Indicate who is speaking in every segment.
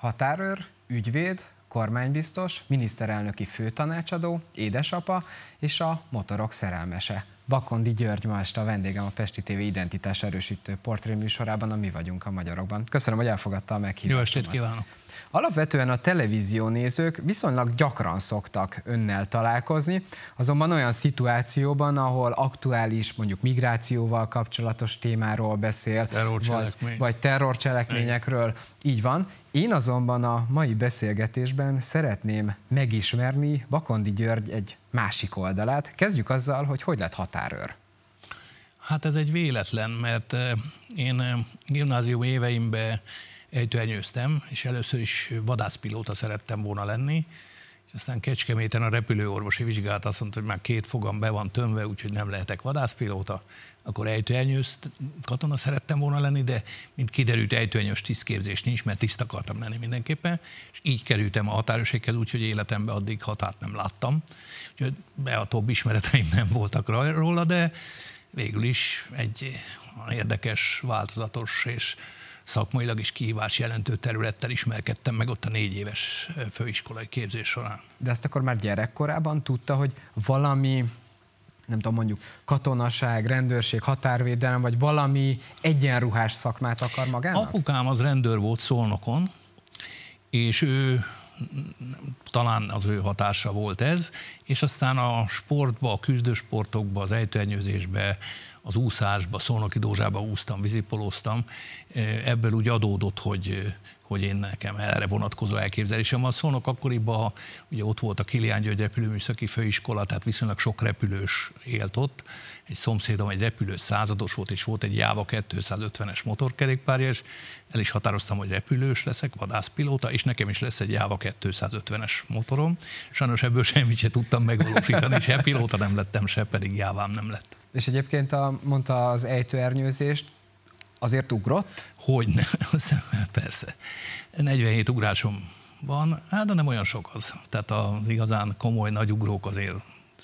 Speaker 1: határőr, ügyvéd, kormánybiztos, miniszterelnöki főtanácsadó, édesapa és a motorok szerelmese. Bakondi György ma este a vendégem a Pesti TV identitás erősítő portré műsorában, a Mi vagyunk a magyarokban. Köszönöm, hogy elfogadta a meghívást. Jó estét kívánok! Alapvetően a televízió nézők viszonylag gyakran szoktak önnel találkozni, azonban olyan szituációban, ahol aktuális, mondjuk migrációval kapcsolatos témáról beszél, vagy, vagy terrorcselekményekről, így van. Én azonban a mai beszélgetésben szeretném megismerni Bakondi György egy másik oldalát. Kezdjük azzal, hogy hogy lett határőr.
Speaker 2: Hát ez egy véletlen, mert eh, én eh, gimnázium éveimben ejtőenyőztem, és először is vadászpilóta szerettem volna lenni, és aztán Kecskeméten a repülőorvosi vizsgálat azt mondta, hogy már két fogam be van tömve, úgyhogy nem lehetek vadászpilóta akkor ejtőernyős katona szerettem volna lenni, de mint kiderült, ejtőernyős tisztképzés nincs, mert tiszt akartam lenni mindenképpen, és így kerültem a határőrséghez, úgyhogy életemben addig határt nem láttam. Úgyhogy beatóbb ismereteim nem voltak róla, de végül is egy érdekes, változatos és szakmailag is kihívás jelentő területtel ismerkedtem meg ott a négy éves főiskolai képzés során.
Speaker 1: De ezt akkor már gyerekkorában tudta, hogy valami nem tudom, mondjuk katonaság, rendőrség, határvédelem, vagy valami egyenruhás szakmát akar magának? Apukám az
Speaker 2: rendőr volt Szolnokon, és ő talán az ő hatása volt ez, és aztán a sportba, a küzdősportokba, az ejtőernyőzésbe, az úszásba, Szolnoki Dózsába úsztam, vizipolóztam, ebből úgy adódott, hogy hogy én nekem erre vonatkozó elképzelésem van. szónok akkoriban, ugye ott volt a Kilián György repülőműszaki főiskola, tehát viszonylag sok repülős élt ott. Egy szomszédom egy repülő százados volt, és volt egy Jáva 250-es motorkerékpárja, és el is határoztam, hogy repülős leszek, vadászpilóta, és nekem is lesz egy Jáva 250-es motorom. Sajnos ebből semmit se tudtam megvalósítani, se pilóta nem lettem, se pedig Jávám nem lett.
Speaker 1: És egyébként a, mondta az ejtőernyőzést, Azért ugrott? Hogyne, persze. 47 ugrásom
Speaker 2: van, hát de nem olyan sok az. Tehát az igazán komoly nagy ugrók azért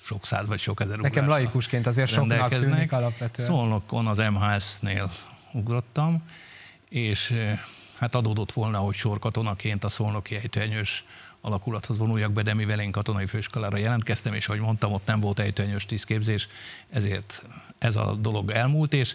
Speaker 2: sok száz vagy sok ezer Nekem laikusként azért soknak tűnik alapvetően. Szolnokon az MHS-nél ugrottam, és eh, hát adódott volna, hogy sorkatonaként a szolnoki ejtőenyős alakulathoz vonuljak be, de mivel én katonai főiskolára jelentkeztem, és ahogy mondtam, ott nem volt ejtőnyös tisztképzés, ezért ez a dolog elmúlt, és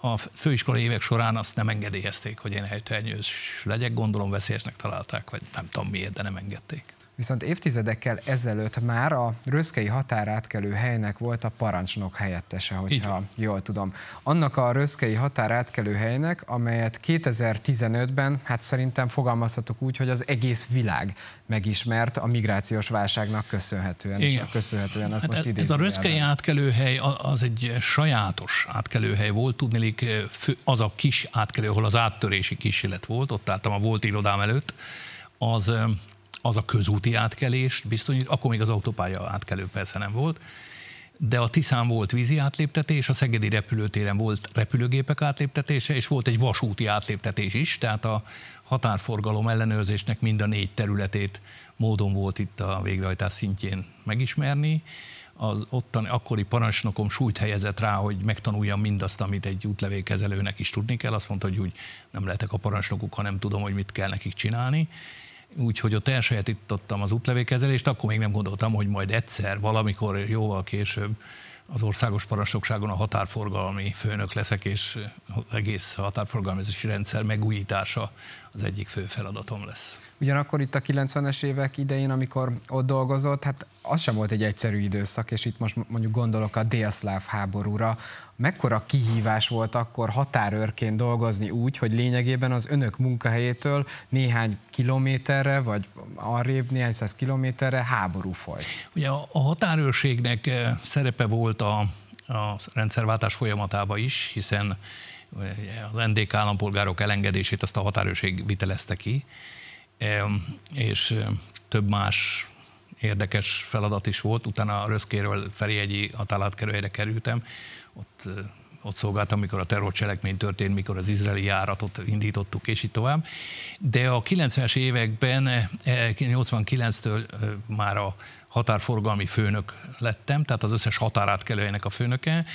Speaker 2: a főiskolai évek során azt nem engedélyezték, hogy én ejtőnyös legyek, gondolom veszélyesnek találták, vagy nem tudom miért, de nem engedték
Speaker 1: viszont évtizedekkel ezelőtt már a röszkei határátkelő helynek volt a parancsnok helyettese, hogyha jól tudom. Annak a röszkei határátkelő helynek, amelyet 2015-ben, hát szerintem fogalmazhatok úgy, hogy az egész világ megismert a migrációs válságnak köszönhetően. Igen. És köszönhetően hát most ez, ez a röszkei
Speaker 2: átkelő hely az egy sajátos átkelő hely volt, tudnélik eh, az a kis átkelő, ahol az áttörési kísérlet volt, ott álltam a volt irodám előtt, az eh, az a közúti átkelés, biztosít, akkor még az autópálya átkelő persze nem volt, de a Tiszán volt vízi átléptetés, a Szegedi repülőtéren volt repülőgépek átléptetése, és volt egy vasúti átléptetés is, tehát a határforgalom ellenőrzésnek mind a négy területét módon volt itt a végrehajtás szintjén megismerni. Az ottan akkori parancsnokom súlyt helyezett rá, hogy megtanuljam mindazt, amit egy útlevélkezelőnek is tudni kell. Azt mondta, hogy úgy nem lehetek a parancsnokuk, ha nem tudom, hogy mit kell nekik csinálni úgyhogy ott elsajátítottam az útlevékezelést, akkor még nem gondoltam, hogy majd egyszer, valamikor jóval később az országos parancsnokságon a határforgalmi főnök leszek, és az egész határforgalmi rendszer megújítása az egyik fő feladatom lesz.
Speaker 1: Ugyanakkor itt a 90-es évek idején, amikor ott dolgozott, hát az sem volt egy egyszerű időszak, és itt most mondjuk gondolok a délszláv háborúra. Mekkora kihívás volt akkor határőrként dolgozni úgy, hogy lényegében az önök munkahelyétől néhány kilométerre, vagy arrébb néhány száz kilométerre háború folyt?
Speaker 2: Ugye a határőrségnek eh, szerepe volt a, a rendszerváltás folyamatában is, hiszen az NDK állampolgárok elengedését azt a határőrség vitelezte ki, és több más érdekes feladat is volt. Utána a Röszkéről Ferihegyi határátkerőjére kerültem, ott, ott szolgáltam, mikor a terrorcselekmény történt, mikor az izraeli járatot indítottuk, és így tovább. De a 90-es években, 89-től e, e, már a határforgalmi főnök lettem, tehát az összes határátkelőjének a főnöke,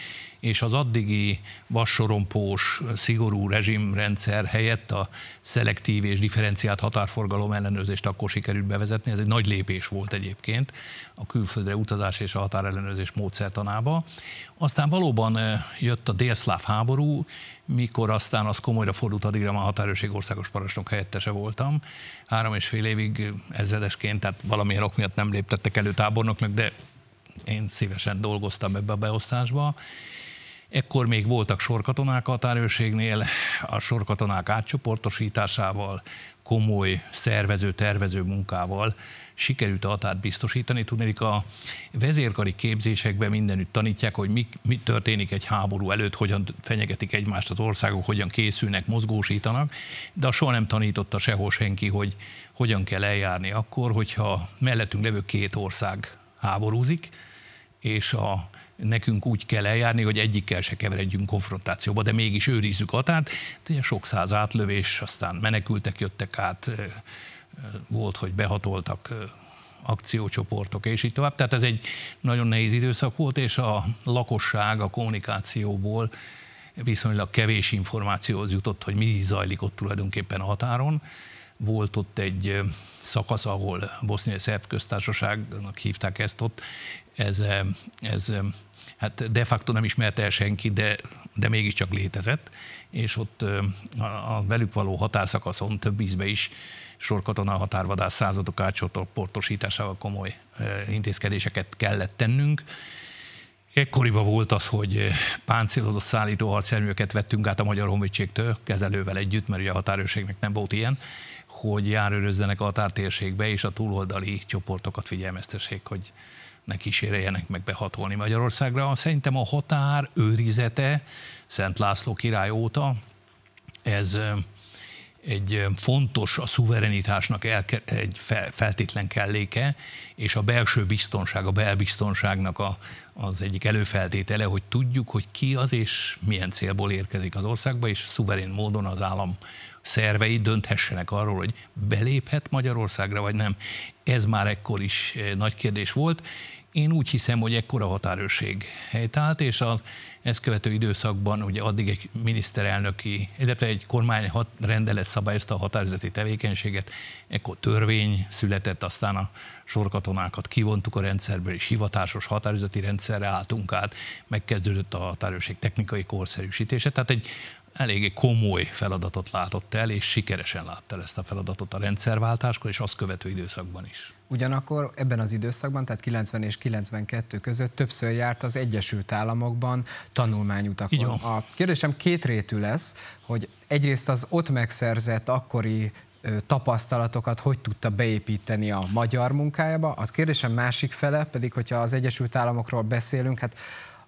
Speaker 2: és az addigi vassorompós, szigorú rezsimrendszer helyett a szelektív és differenciált határforgalom ellenőrzést akkor sikerült bevezetni. Ez egy nagy lépés volt egyébként a külföldre utazás és a határellenőrzés módszertanába. Aztán valóban jött a délszláv háború, mikor aztán az komolyra fordult, addigra már határőrség országos parancsnok helyettese voltam. Három és fél évig ezredesként, tehát valamilyen ok miatt nem léptettek elő tábornoknak, de én szívesen dolgoztam ebbe a beosztásba. Ekkor még voltak sorkatonák a határőrségnél, a sorkatonák átcsoportosításával, komoly szervező-tervező munkával sikerült a határt biztosítani. Tudnék, a vezérkari képzésekben mindenütt tanítják, hogy mi, mi történik egy háború előtt, hogyan fenyegetik egymást az országok, hogyan készülnek, mozgósítanak, de soha nem tanította sehol senki, hogy hogyan kell eljárni akkor, hogyha mellettünk levő két ország háborúzik, és a nekünk úgy kell eljárni, hogy egyikkel se keveredjünk konfrontációba, de mégis őrizzük a határt. Ugye sok száz átlövés, aztán menekültek jöttek át, volt, hogy behatoltak akciócsoportok, és így tovább. Tehát ez egy nagyon nehéz időszak volt, és a lakosság a kommunikációból viszonylag kevés információhoz jutott, hogy mi zajlik ott tulajdonképpen a határon. Volt ott egy szakasz, ahol Bosznia-Szerb köztársaságnak hívták ezt ott, ez, eh, ez eh, hát de facto nem ismerte el senki, de, de mégiscsak létezett, és ott eh, a, a velük való határszakaszon több ízbe is sorkatona határvadász századok átcsoportosításával komoly intézkedéseket kellett tennünk. Ekkoriban volt az, hogy páncélozott szállító harcjárműeket vettünk át a Magyar Honvédségtől, kezelővel együtt, mert ugye a határőrségnek nem volt ilyen, hogy járőrözzenek a határtérségbe, és a túloldali csoportokat figyelmeztessék, hogy ne kíséreljenek meg behatolni Magyarországra. Szerintem a határ őrizete Szent László király óta ez egy fontos a szuverenitásnak el, egy feltétlen kelléke, és a belső biztonság, a belbiztonságnak a, az egyik előfeltétele, hogy tudjuk, hogy ki az és milyen célból érkezik az országba, és szuverén módon az állam szervei dönthessenek arról, hogy beléphet Magyarországra, vagy nem. Ez már ekkor is eh, nagy kérdés volt. Én úgy hiszem, hogy ekkora határőrség helytált, és az ezt követő időszakban ugye addig egy miniszterelnöki, illetve egy kormány rendelet szabályozta a határozati tevékenységet, ekkor törvény született, aztán a sorkatonákat kivontuk a rendszerből, és hivatásos határozati rendszerre álltunk át, megkezdődött a határőrség technikai korszerűsítése, tehát egy eléggé komoly feladatot látott el, és sikeresen látta el ezt a feladatot a rendszerváltáskor, és azt követő időszakban is.
Speaker 1: Ugyanakkor ebben az időszakban, tehát 90 és 92 között többször járt az Egyesült Államokban tanulmányutakon. A kérdésem rétű lesz, hogy egyrészt az ott megszerzett akkori tapasztalatokat hogy tudta beépíteni a magyar munkájába. A kérdésem másik fele pedig, hogyha az Egyesült Államokról beszélünk, hát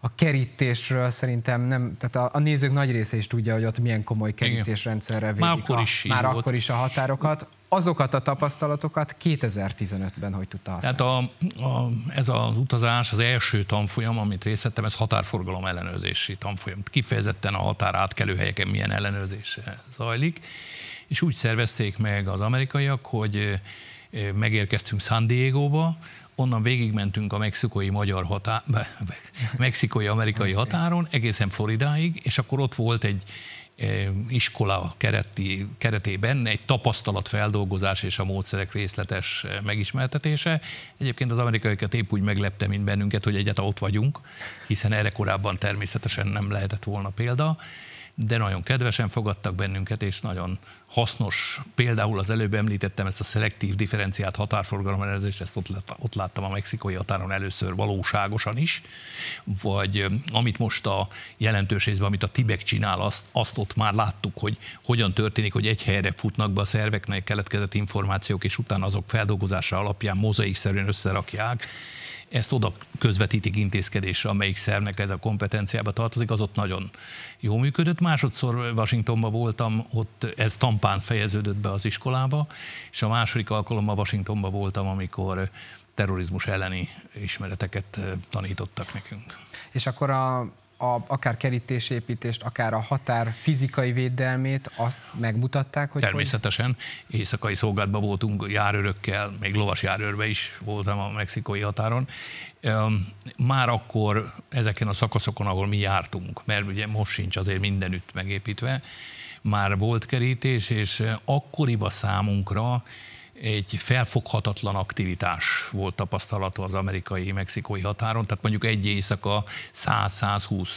Speaker 1: a kerítésről szerintem nem, tehát a, a nézők nagy része is tudja, hogy ott milyen komoly kerítésrendszerrel védik már akkor, is a, már akkor is a határokat. Azokat a tapasztalatokat 2015-ben hogy tudta használni?
Speaker 2: Tehát a, a, ez az utazás, az első tanfolyam, amit részt vettem, ez határforgalom ellenőrzési tanfolyam. Kifejezetten a határ átkelő helyeken milyen ellenőrzés eh, zajlik. És úgy szervezték meg az amerikaiak, hogy eh, megérkeztünk San Diego-ba, onnan végigmentünk a mexikói magyar határ, mexikai-amerikai határon, egészen Floridáig, és akkor ott volt egy eh, iskola kereti, keretében egy tapasztalatfeldolgozás és a módszerek részletes eh, megismertetése. Egyébként az amerikaiakat épp úgy meglepte, mint bennünket, hogy egyáltalán ott vagyunk, hiszen erre korábban természetesen nem lehetett volna példa de nagyon kedvesen fogadtak bennünket, és nagyon hasznos, például az előbb említettem ezt a szelektív differenciált határforgalom ellenőrzést, ezt ott, ott láttam a mexikói határon először valóságosan is, vagy amit most a jelentős részben, amit a Tibek csinál, azt, azt ott már láttuk, hogy hogyan történik, hogy egy helyre futnak be a szerveknek keletkezett információk, és utána azok feldolgozása alapján mozaik szerűen összerakják, ezt oda közvetítik intézkedésre, amelyik szervnek ez a kompetenciába tartozik, az ott nagyon jó működött. Másodszor Washingtonban voltam, ott ez tampán fejeződött be az iskolába, és a második alkalommal Washingtonban voltam, amikor terrorizmus elleni ismereteket eh, tanítottak nekünk.
Speaker 1: És akkor a a, akár kerítésépítést, akár a határ fizikai védelmét, azt megmutatták, hogy... Természetesen.
Speaker 2: Hogy... Éjszakai szolgálatban voltunk járőrökkel, még lovas járőrbe is voltam a mexikai határon. Már akkor ezeken a szakaszokon, ahol mi jártunk, mert ugye most sincs azért mindenütt megépítve, már volt kerítés, és akkoriba számunkra egy felfoghatatlan aktivitás volt tapasztalata az amerikai-mexikói határon, tehát mondjuk egy éjszaka 100-120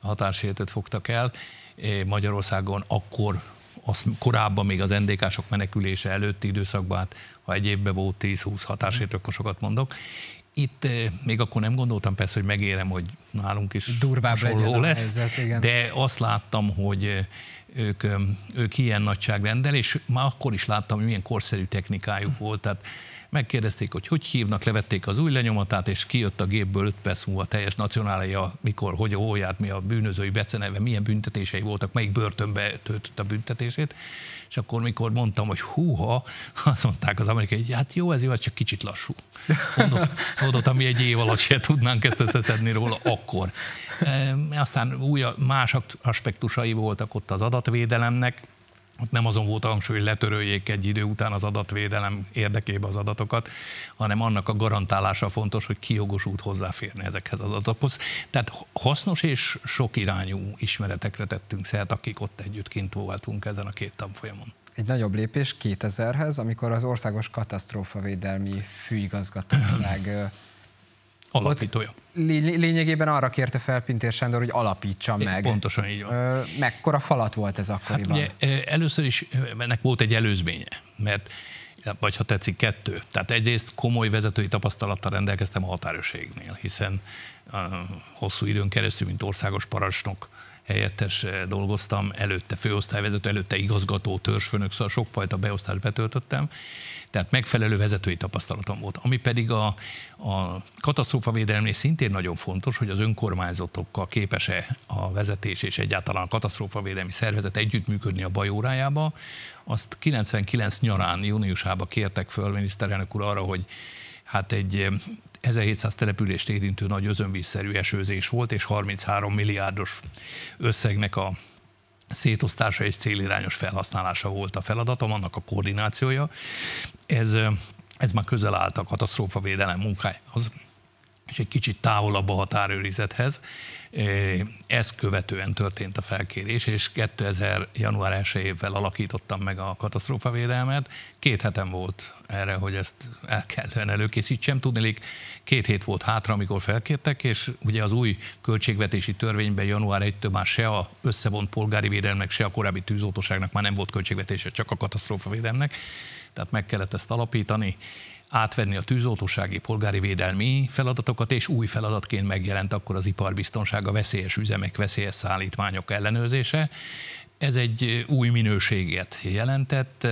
Speaker 2: határsértőt fogtak el. Magyarországon akkor azt korábban még az NDK-sok menekülése előtti időszakban, hát ha egy évben volt 10-20 határsértő, akkor sokat mondok. Itt még akkor nem gondoltam persze, hogy megérem, hogy nálunk is Durvább lesz, helyzet, igen. de azt láttam, hogy ők, ők ilyen nagyságrendel, és már akkor is láttam, hogy milyen korszerű technikájuk volt, tehát megkérdezték, hogy hogy hívnak, levették az új lenyomatát, és kijött a gépből 5 perc múlva teljes nacionálja, mikor, hogy, hol járt, mi a bűnözői beceneve, milyen büntetései voltak, melyik börtönbe töltött a büntetését, és akkor, mikor mondtam, hogy húha, azt mondták az amerikai, hogy hát jó, ez jó, ez csak kicsit lassú. Mondott, ami egy év alatt se tudnánk ezt összeszedni róla akkor. E, aztán új, más aspektusai voltak ott az adatvédelemnek, ott nem azon volt a hangsúly, hogy letöröljék egy idő után az adatvédelem érdekében az adatokat, hanem annak a garantálása fontos, hogy kijogosult hozzáférni ezekhez az adatokhoz. Tehát hasznos és sok irányú ismeretekre tettünk szert, akik ott együtt kint voltunk ezen a két tanfolyamon.
Speaker 1: Egy nagyobb lépés 2000-hez, amikor az Országos Katasztrófavédelmi Főigazgatóság Alapítója. lényegében arra kérte fel Pintér Sándor, hogy alapítsa é, meg. Pontosan így van. mekkora falat volt ez hát akkoriban? Hát
Speaker 2: ugye, először is ennek volt egy előzménye, mert vagy ha tetszik, kettő. Tehát egyrészt komoly vezetői tapasztalattal rendelkeztem a határőrségnél, hiszen a hosszú időn keresztül, mint országos parancsnok, helyettes eh, dolgoztam, előtte főosztályvezető, előtte igazgató, törzsfőnök, szóval sokfajta beosztást betöltöttem, tehát megfelelő vezetői tapasztalatom volt. Ami pedig a, a katasztrófavédelemnél szintén nagyon fontos, hogy az önkormányzatokkal képes-e a vezetés és egyáltalán a védelmi szervezet együttműködni a bajórájába, azt 99 nyarán, júniusában kértek föl miniszterelnök úr arra, hogy hát egy 1700 települést érintő nagy özönvízszerű esőzés volt, és 33 milliárdos összegnek a szétosztása és célirányos felhasználása volt a feladatom, annak a koordinációja. Ez, ez már közel állt a katasztrófavédelem munkájához és egy kicsit távolabb a határőrizethez. Ezt követően történt a felkérés, és 2000. január 1 évvel alakítottam meg a katasztrófavédelmet. Két hetem volt erre, hogy ezt el kellően előkészítsem. Tudnélik, két hét volt hátra, amikor felkértek, és ugye az új költségvetési törvényben január 1-től már se a összevont polgári védelmek, se a korábbi tűzoltóságnak már nem volt költségvetése, csak a katasztrófavédelmnek. Tehát meg kellett ezt alapítani, átvenni a tűzoltósági polgári védelmi feladatokat, és új feladatként megjelent akkor az iparbiztonság, a veszélyes üzemek, veszélyes szállítmányok ellenőrzése. Ez egy új minőséget jelentett,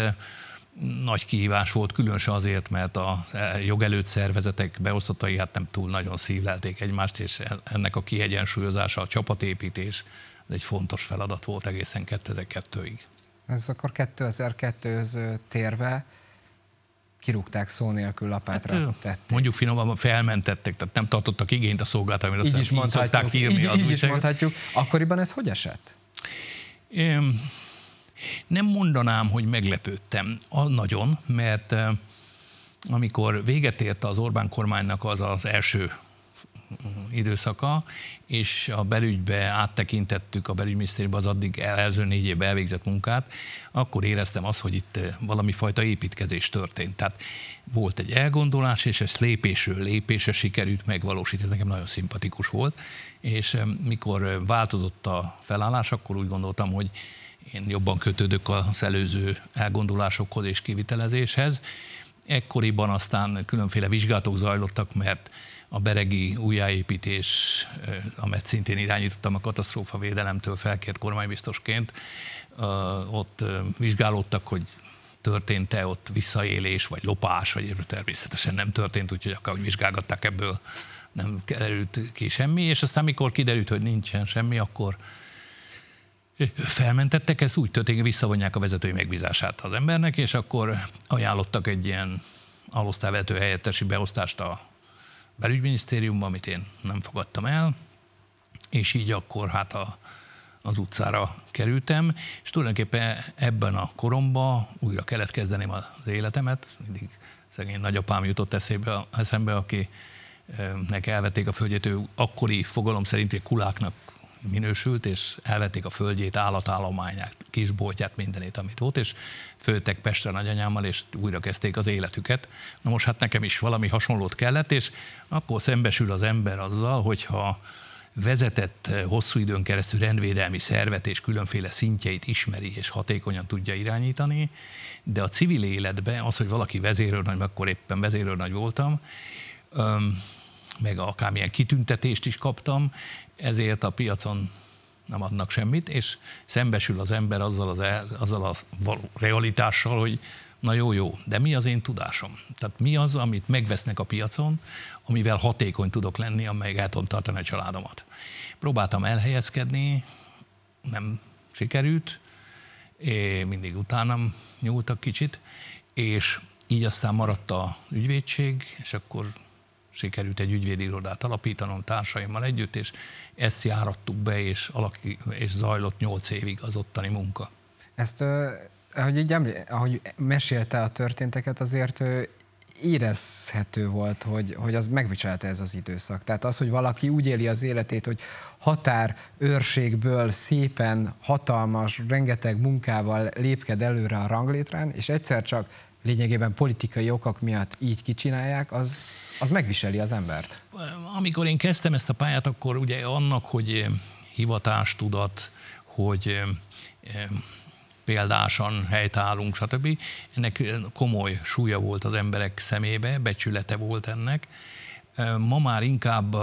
Speaker 2: nagy kihívás volt, különösen azért, mert a jogelőtt szervezetek beosztatai hát nem túl nagyon szívlelték egymást, és ennek a kiegyensúlyozása, a csapatépítés, ez egy fontos feladat volt egészen 2002-ig.
Speaker 1: Ez akkor 2002-höz térve, kirúgták szó nélkül lapátra hát, tették.
Speaker 2: Mondjuk finoman felmentettek, tehát nem tartottak igényt a szolgálatra, amire így is mondhatjuk, szokták írni. Így, az így is mondhatjuk.
Speaker 1: Akkoriban ez hogy esett?
Speaker 2: Én nem mondanám, hogy meglepődtem. A, nagyon, mert amikor véget ért az Orbán kormánynak az az első időszaka, és a belügybe áttekintettük a belügyminisztériumban az addig előző négy évben elvégzett munkát, akkor éreztem azt, hogy itt eh, valami fajta építkezés történt. Tehát volt egy elgondolás, és ez lépésről lépésre sikerült megvalósítani. Ez nekem nagyon szimpatikus volt, és eh, mikor eh, változott a felállás, akkor úgy gondoltam, hogy én jobban kötődök az előző elgondolásokhoz és kivitelezéshez. Ekkoriban aztán különféle vizsgálatok zajlottak, mert a beregi újjáépítés, eh, amelyet szintén irányítottam a katasztrófa védelemtől felkért kormánybiztosként, eh, ott eh, vizsgálódtak, hogy történt-e ott visszaélés, vagy lopás, vagy természetesen nem történt, úgyhogy akár vizsgálgatták ebből, nem került ki semmi, és aztán mikor kiderült, hogy nincsen semmi, akkor felmentettek, ez úgy történik, visszavonják a vezetői megbízását az embernek, és akkor ajánlottak egy ilyen alosztávető helyettesi beosztást a belügyminisztériumba, amit én nem fogadtam el, és így akkor hát a, az utcára kerültem, és tulajdonképpen ebben a koromban újra kellett kezdeném az életemet, mindig szegény nagyapám jutott eszébe, eszembe, aki elvették a földjét, ő akkori fogalom szerint egy kuláknak minősült, és elvették a földjét, állatállományát, kisboltját, mindenét, amit volt, és főtek Pestre nagyanyámmal, és újra kezdték az életüket. Na most hát nekem is valami hasonlót kellett, és akkor szembesül az ember azzal, hogyha vezetett eh, hosszú időn keresztül rendvédelmi szervet és különféle szintjeit ismeri és hatékonyan tudja irányítani, de a civil életben az, hogy valaki vezérőrnagy, akkor éppen vezérőrnagy voltam, meg akármilyen kitüntetést is kaptam, ezért a piacon nem adnak semmit, és szembesül az ember azzal, az, el, azzal a való realitással, hogy na jó, jó, de mi az én tudásom? Tehát mi az, amit megvesznek a piacon, amivel hatékony tudok lenni, amelyek el tudom tartani a családomat? Próbáltam elhelyezkedni, nem sikerült, és mindig utánam nyúltak kicsit, és így aztán maradt a ügyvédség, és akkor sikerült egy ügyvédirodát alapítanom társaimmal együtt, és ezt járattuk be, és, alaki, és zajlott nyolc évig az ottani munka.
Speaker 1: Ezt, ahogy, így eml- ahogy mesélte a történteket, azért érezhető volt, hogy, hogy az megviselte ez az időszak. Tehát az, hogy valaki úgy éli az életét, hogy határ őrségből szépen, hatalmas, rengeteg munkával lépked előre a ranglétrán, és egyszer csak lényegében politikai okok miatt így kicsinálják, az, az megviseli az embert.
Speaker 2: Amikor én kezdtem ezt a pályát, akkor ugye annak, hogy eh, hivatástudat, hogy eh, eh, példásan helytállunk, stb. Ennek komoly súlya volt az emberek szemébe, becsülete volt ennek, ma már inkább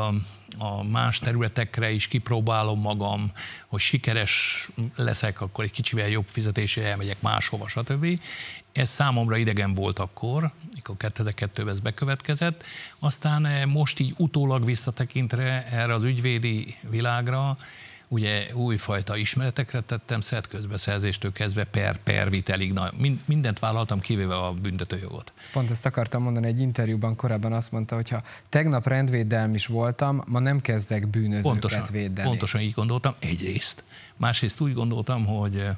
Speaker 2: a más területekre is kipróbálom magam, hogy sikeres leszek, akkor egy kicsivel jobb fizetésre elmegyek máshova, stb. Ez számomra idegen volt akkor, mikor 2002-ben ez bekövetkezett. Aztán most így utólag visszatekintve erre az ügyvédi világra, ugye újfajta ismeretekre tettem szert közbeszerzéstől kezdve per, per vitelig, na, mindent vállaltam, kivéve a büntetőjogot.
Speaker 1: Pont ezt akartam mondani, egy interjúban korábban azt mondta, hogy ha tegnap rendvédelm is voltam, ma nem kezdek bűnözőket pontosan, védeni.
Speaker 2: Pontosan így gondoltam, egyrészt. Másrészt úgy gondoltam, hogy eh,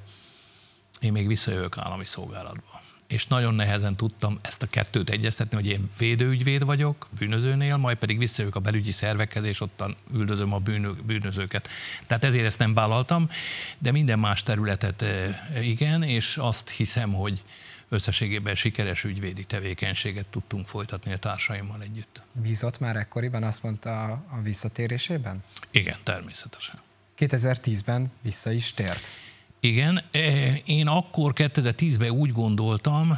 Speaker 2: én még visszajövök állami szolgálatba és nagyon nehezen tudtam ezt a kettőt egyeztetni, hogy én védőügyvéd vagyok bűnözőnél, majd pedig visszajövök a belügyi szervekhez, és ottan üldözöm a bűnö, bűnözőket. Tehát ezért ezt nem vállaltam, de minden más területet e, igen, és azt hiszem, hogy összességében sikeres ügyvédi tevékenységet tudtunk folytatni a társaimmal együtt.
Speaker 1: Bízott már ekkoriban, azt mondta a visszatérésében? Igen, természetesen. 2010-ben vissza is tért.
Speaker 2: Igen, e, én akkor 2010-ben úgy gondoltam,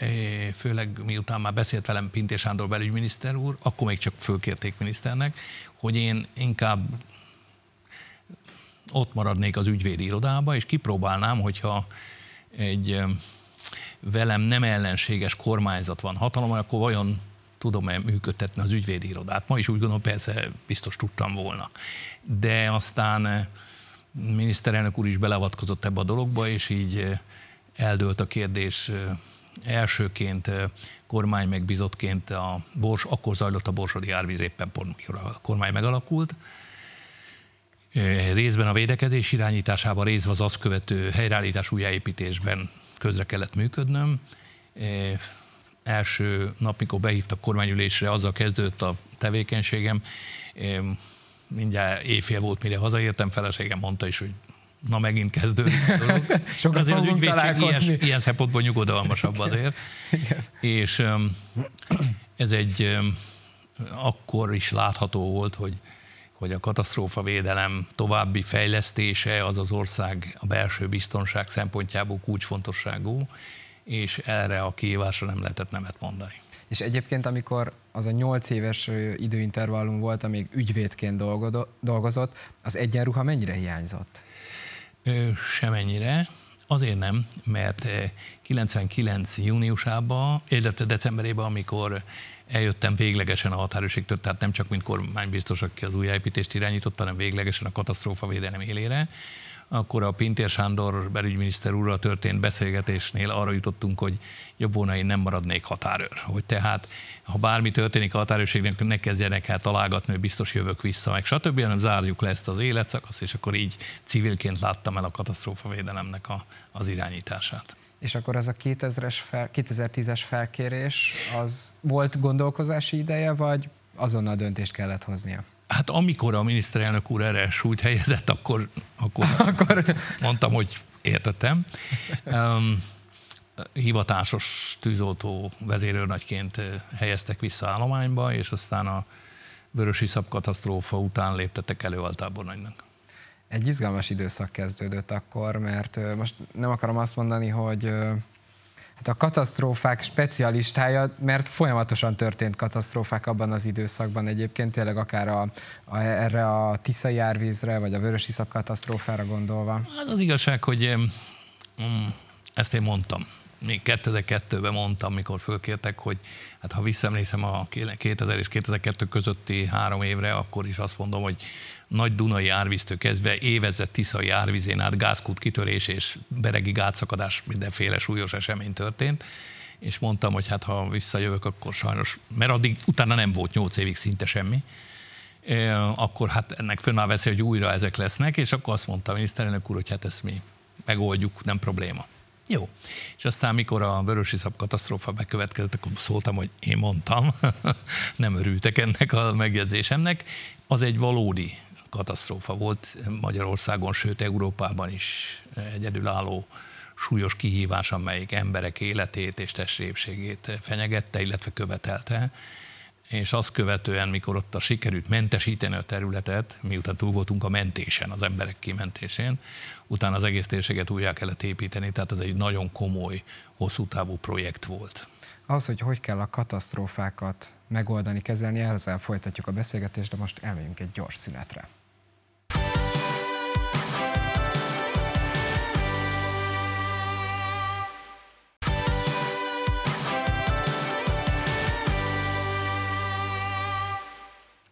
Speaker 2: e, főleg miután már beszélt velem Pintér Sándor belügyminiszter úr, akkor még csak fölkérték miniszternek, hogy én inkább ott maradnék az ügyvédi irodába, és kipróbálnám, hogyha egy e, velem nem ellenséges kormányzat van hatalomon, akkor vajon tudom-e működtetni az ügyvédi irodát. Ma is úgy gondolom, persze biztos tudtam volna. De aztán miniszterelnök úr is beleavatkozott ebbe a dologba, és így eh, eldőlt a kérdés eh, elsőként eh, kormány megbizottként a Bors, akkor zajlott a borsodi árvíz éppen pont, mikor a kormány megalakult. Részben a védekezés irányításában, részben az azt követő helyreállítás újjáépítésben közre kellett működnöm. Első nap, mikor behívtak kormányülésre, azzal kezdődött a tevékenységem mindjárt éjfél volt, mire hazaértem, feleségem mondta is, hogy na megint kezdődik Sokat azért az ügyvédség ilyen, ilyen szempontból nyugodalmasabb azért. És ez egy, akkor is látható volt, hogy, hogy a katasztrófa védelem további fejlesztése az az ország a belső biztonság szempontjából kulcsfontosságú, és erre a kihívásra nem lehetett nemet mondani.
Speaker 1: És egyébként, amikor az a nyolc éves időintervallum volt, amíg ügyvédként dolgozott, az egyenruha mennyire hiányzott?
Speaker 2: semennyire. Azért nem, mert 99 júniusában, illetve decemberében, amikor eljöttem véglegesen a határőrségtől, tehát nem csak mint kormánybiztos, aki az újjáépítést irányította, hanem véglegesen a katasztrófa védelem élére, akkor a Pintér Sándor belügyminiszter úrra történt beszélgetésnél arra jutottunk, hogy jobb volna én nem maradnék határőr. Hogy tehát, ha bármi történik a határőrségnek, ne kezdjenek el találgatni, hogy biztos jövök vissza, meg stb., hanem zárjuk le ezt az életszakaszt, és akkor így civilként láttam el a védelemnek a, az irányítását.
Speaker 1: És akkor az a 2000-es fel, 2010-es felkérés, az volt gondolkozási ideje, vagy azonnal döntést kellett hoznia?
Speaker 2: Hát amikor a miniszterelnök úr erre súlyt helyezett, akkor, akkor, akkor mondtam, hogy értettem. Um, hivatásos tűzoltó vezérőrnagyként eh, helyeztek vissza állományba, és aztán a vörösi katasztrófa után léptettek elő altábornagynak.
Speaker 1: Egy izgalmas időszak kezdődött akkor, mert eh, most nem akarom azt mondani, hogy eh, hát a katasztrófák specialistája, mert folyamatosan történt katasztrófák abban az időszakban egyébként, tényleg akár a, a, erre a tiszai árvízre, vagy a vörös iszap katasztrófára gondolva.
Speaker 2: Az az igazság, hogy mm, ezt én mondtam. Még 2002-ben mondtam, mikor fölkértek, hogy hát ha visszaemlékszem a 2000 és 2002 közötti három évre, akkor is azt mondom, hogy nagy Dunai árvíztől kezdve évezett Tiszai árvizén át gázkút kitörés és beregi gátszakadás, mindenféle súlyos esemény történt és mondtam, hogy hát ha visszajövök, akkor sajnos, mert addig utána nem volt nyolc évig szinte semmi, e, akkor hát ennek fönn már veszély, hogy újra ezek lesznek, és akkor azt mondta a miniszterelnök úr, hogy hát ezt mi megoldjuk, nem probléma. Jó. És aztán, mikor a vörösi szab katasztrófa bekövetkezett, akkor szóltam, hogy én mondtam, nem örültek ennek a megjegyzésemnek. Az egy valódi katasztrófa volt Magyarországon, sőt Európában is egyedülálló súlyos kihívás, amelyik emberek életét és testrépségét fenyegette, illetve követelte és azt követően, mikor ott a sikerült mentesíteni a területet, miután túl voltunk a mentésen, az emberek kimentésén, utána az egész térséget újjá kellett építeni, tehát ez egy nagyon komoly, hosszú távú projekt volt.
Speaker 1: Az, hogy hogy kell a katasztrófákat megoldani, kezelni, ezzel folytatjuk a beszélgetést, de most elmegyünk egy gyors szünetre.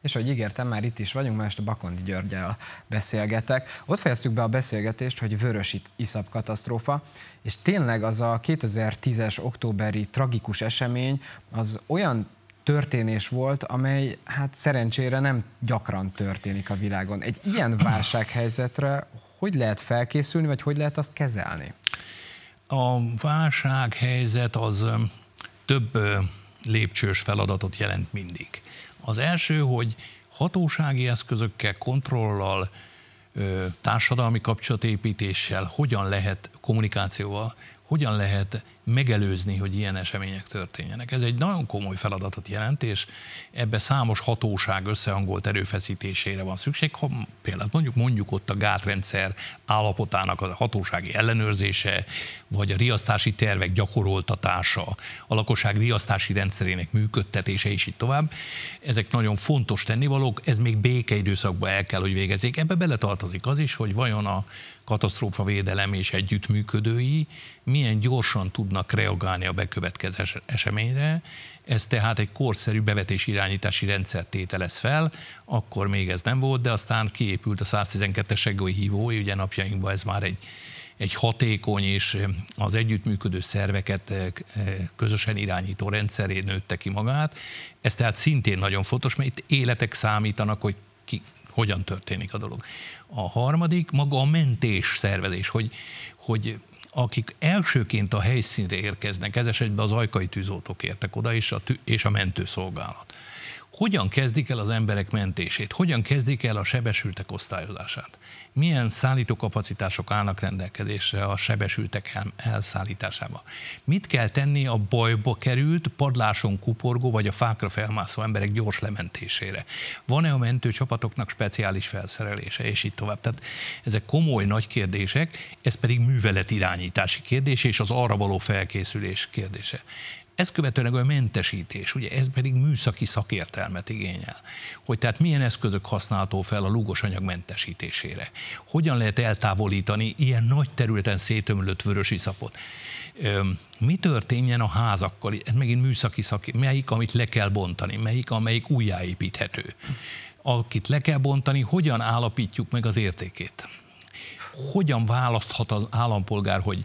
Speaker 1: És ahogy ígértem, már itt is vagyunk, mert a Bakondi Györgyel beszélgetek. Ott fejeztük be a beszélgetést, hogy vörös iszap katasztrófa, és tényleg az a 2010-es októberi tragikus esemény az olyan történés volt, amely hát szerencsére nem gyakran történik a világon. Egy ilyen válsághelyzetre hogy lehet felkészülni, vagy hogy lehet azt kezelni?
Speaker 2: A válsághelyzet az több lépcsős feladatot jelent mindig. Az első, hogy hatósági eszközökkel, kontrollal, társadalmi kapcsolatépítéssel, hogyan lehet kommunikációval, hogyan lehet megelőzni, hogy ilyen események történjenek. Ez egy nagyon komoly feladatot jelent, és ebbe számos hatóság összehangolt erőfeszítésére van szükség. Ha például mondjuk mondjuk ott a gátrendszer állapotának a hatósági ellenőrzése, vagy a riasztási tervek gyakoroltatása, a lakosság riasztási rendszerének működtetése és így tovább. Ezek nagyon fontos tennivalók, ez még békeidőszakban el kell, hogy végezzék. Ebbe beletartozik az is, hogy vajon a védelem és együttműködői milyen gyorsan tudnak reagálni a bekövetkező eseményre, ez tehát egy korszerű bevetés irányítási rendszert tételez fel, akkor még ez nem volt, de aztán kiépült a 112-es hívói, ugye napjainkban ez már egy, egy hatékony és az együttműködő szerveket eh, közösen irányító rendszerén nőtte ki magát. Ez tehát szintén nagyon fontos, mert itt életek számítanak, hogy ki, hogyan történik a dolog. A harmadik maga a mentés szervezés, hogy, hogy akik elsőként a helyszínre érkeznek, ez esetben az ajkai tűzoltók értek oda, és a, tű, és a mentőszolgálat hogyan kezdik el az emberek mentését, hogyan kezdik el a sebesültek osztályozását, milyen szállítókapacitások állnak rendelkezésre a sebesültek el, elszállításába, mit kell tenni a bajba került, padláson kuporgó vagy a fákra felmászó emberek gyors lementésére, van-e a mentőcsapatoknak speciális felszerelése, és így tovább. Tehát ezek komoly nagy kérdések, ez pedig művelet irányítási kérdés és az arra való felkészülés kérdése. Ezt követőleg a mentesítés, ugye ez pedig műszaki szakértelmet igényel, hogy tehát milyen eszközök használható fel a lúgos anyag mentesítésére. Hogyan lehet eltávolítani ilyen nagy területen szétömlött vörösi szapot. Mi történjen a házakkal? Ez megint műszaki szak, melyik, amit le kell bontani, melyik, amelyik újjáépíthető. Akit le kell bontani, hogyan állapítjuk meg az értékét? Hogyan választhat az állampolgár, hogy